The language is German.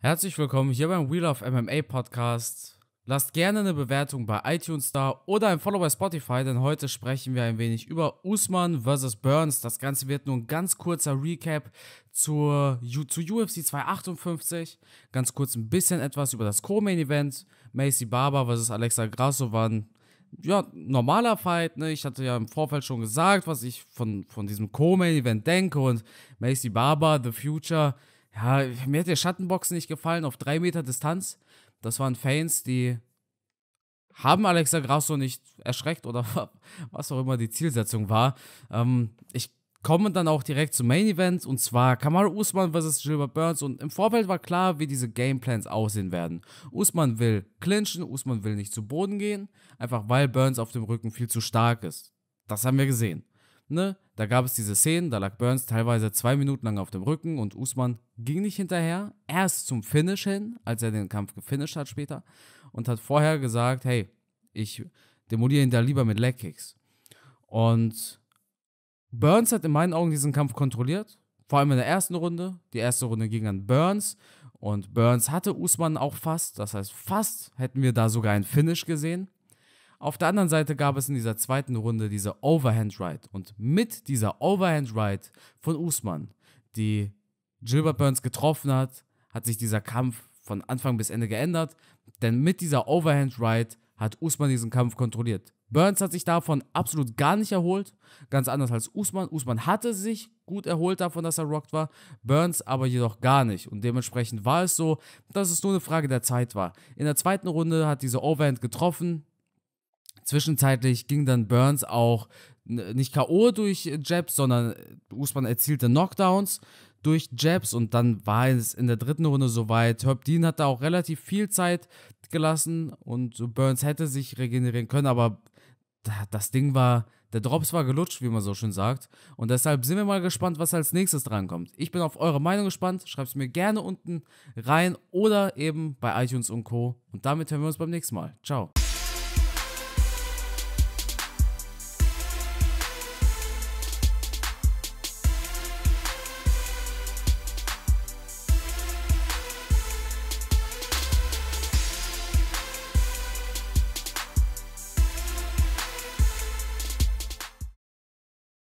Herzlich willkommen hier beim Wheel of MMA Podcast. Lasst gerne eine Bewertung bei iTunes da oder ein Follow bei Spotify, denn heute sprechen wir ein wenig über Usman vs. Burns. Das Ganze wird nur ein ganz kurzer Recap zur, zu UFC 258. Ganz kurz ein bisschen etwas über das Co-Main-Event. Macy Barber vs. Alexa Grasso waren ja, normaler Fight, ne? Ich hatte ja im Vorfeld schon gesagt, was ich von, von diesem Co-Main-Event denke und Macy Barber, The Future, ja, mir hat der Schattenboxen nicht gefallen auf drei Meter Distanz. Das waren Fans, die haben Alexa Grasso nicht erschreckt oder was auch immer die Zielsetzung war. Ähm, ich komme dann auch direkt zum Main Event und zwar Kamaru Usman vs. Gilbert Burns und im Vorfeld war klar, wie diese Gameplans aussehen werden. Usman will clinchen, Usman will nicht zu Boden gehen, einfach weil Burns auf dem Rücken viel zu stark ist. Das haben wir gesehen. Ne? Da gab es diese Szenen, da lag Burns teilweise zwei Minuten lang auf dem Rücken und Usman ging nicht hinterher. Erst zum Finish hin, als er den Kampf gefinisht hat später und hat vorher gesagt, hey, ich demoliere ihn da lieber mit Legkicks. Und Burns hat in meinen Augen diesen Kampf kontrolliert, vor allem in der ersten Runde. Die erste Runde ging an Burns und Burns hatte Usman auch fast, das heißt fast hätten wir da sogar ein Finish gesehen. Auf der anderen Seite gab es in dieser zweiten Runde diese Overhand Ride und mit dieser Overhand Ride von Usman, die Gilbert Burns getroffen hat, hat sich dieser Kampf von Anfang bis Ende geändert, denn mit dieser Overhand Ride hat Usman diesen Kampf kontrolliert. Burns hat sich davon absolut gar nicht erholt, ganz anders als Usman. Usman hatte sich gut erholt davon, dass er rocked war, Burns aber jedoch gar nicht. Und dementsprechend war es so, dass es nur eine Frage der Zeit war. In der zweiten Runde hat diese Overhand getroffen, Zwischenzeitlich ging dann Burns auch nicht K.O. durch Jabs, sondern Usman erzielte Knockdowns durch Jabs und dann war es in der dritten Runde soweit. Herb Dean hat da auch relativ viel Zeit gelassen und Burns hätte sich regenerieren können, aber das Ding war, der Drops war gelutscht, wie man so schön sagt. Und deshalb sind wir mal gespannt, was als nächstes drankommt. Ich bin auf eure Meinung gespannt. Schreibt es mir gerne unten rein oder eben bei iTunes und Co. Und damit hören wir uns beim nächsten Mal. Ciao.